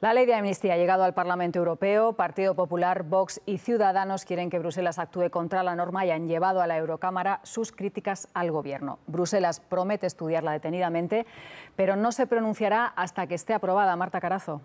La ley de amnistía ha llegado al Parlamento Europeo. Partido Popular, Vox y Ciudadanos quieren que Bruselas actúe contra la norma y han llevado a la Eurocámara sus críticas al Gobierno. Bruselas promete estudiarla detenidamente, pero no se pronunciará hasta que esté aprobada. Marta Carazo.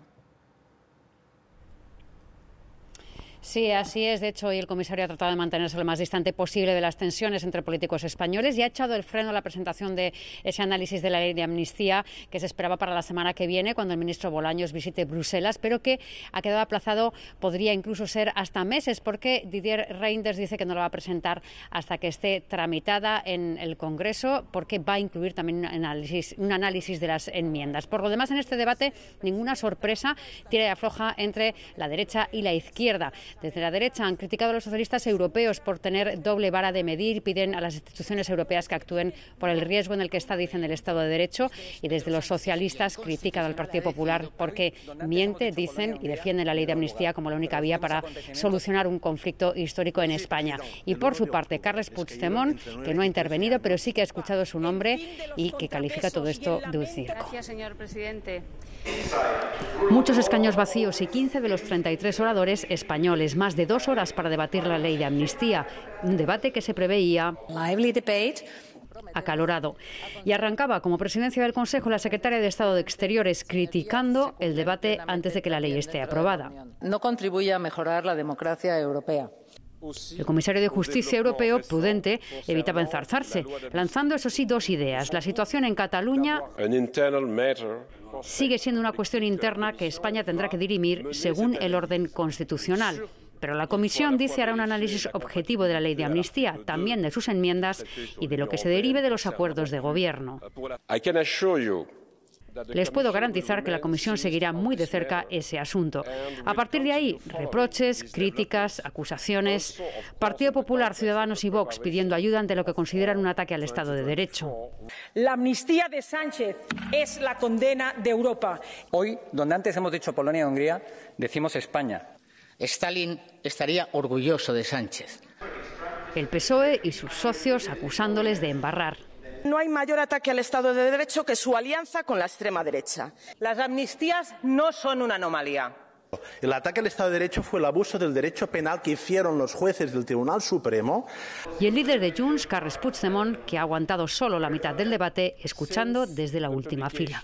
Sí, así es. De hecho, hoy el comisario ha tratado de mantenerse lo más distante posible de las tensiones entre políticos españoles y ha echado el freno a la presentación de ese análisis de la ley de amnistía que se esperaba para la semana que viene, cuando el ministro Bolaños visite Bruselas, pero que ha quedado aplazado, podría incluso ser hasta meses, porque Didier Reinders dice que no la va a presentar hasta que esté tramitada en el Congreso, porque va a incluir también un análisis, un análisis de las enmiendas. Por lo demás, en este debate, ninguna sorpresa tiene y afloja entre la derecha y la izquierda. Desde la derecha han criticado a los socialistas europeos por tener doble vara de medir, piden a las instituciones europeas que actúen por el riesgo en el que está, dicen, el Estado de Derecho, y desde los socialistas critican al Partido Popular porque miente, dicen, y defienden la ley de amnistía como la única vía para solucionar un conflicto histórico en España. Y por su parte, Carles Puigdemont, que no ha intervenido, pero sí que ha escuchado su nombre y que califica todo esto de un circo. señor presidente. Muchos escaños vacíos y 15 de los 33 oradores españoles más de dos horas para debatir la ley de amnistía, un debate que se preveía acalorado. Y arrancaba como presidencia del Consejo la secretaria de Estado de Exteriores criticando el debate antes de que la ley esté aprobada. No contribuye a mejorar la democracia europea. El comisario de Justicia europeo, prudente, evitaba enzarzarse, lanzando eso sí dos ideas. La situación en Cataluña sigue siendo una cuestión interna que España tendrá que dirimir según el orden constitucional. Pero la comisión dice hará un análisis objetivo de la ley de amnistía, también de sus enmiendas y de lo que se derive de los acuerdos de gobierno. Les puedo garantizar que la Comisión seguirá muy de cerca ese asunto. A partir de ahí, reproches, críticas, acusaciones. Partido Popular, Ciudadanos y Vox pidiendo ayuda ante lo que consideran un ataque al Estado de Derecho. La amnistía de Sánchez es la condena de Europa. Hoy, donde antes hemos dicho Polonia y Hungría, decimos España. Stalin estaría orgulloso de Sánchez. El PSOE y sus socios acusándoles de embarrar. No hay mayor ataque al Estado de Derecho que su alianza con la extrema derecha. Las amnistías no son una anomalía. El ataque al Estado de Derecho fue el abuso del derecho penal que hicieron los jueces del Tribunal Supremo. Y el líder de Junts, Carles Puigdemont, que ha aguantado solo la mitad del debate, escuchando desde la última fila.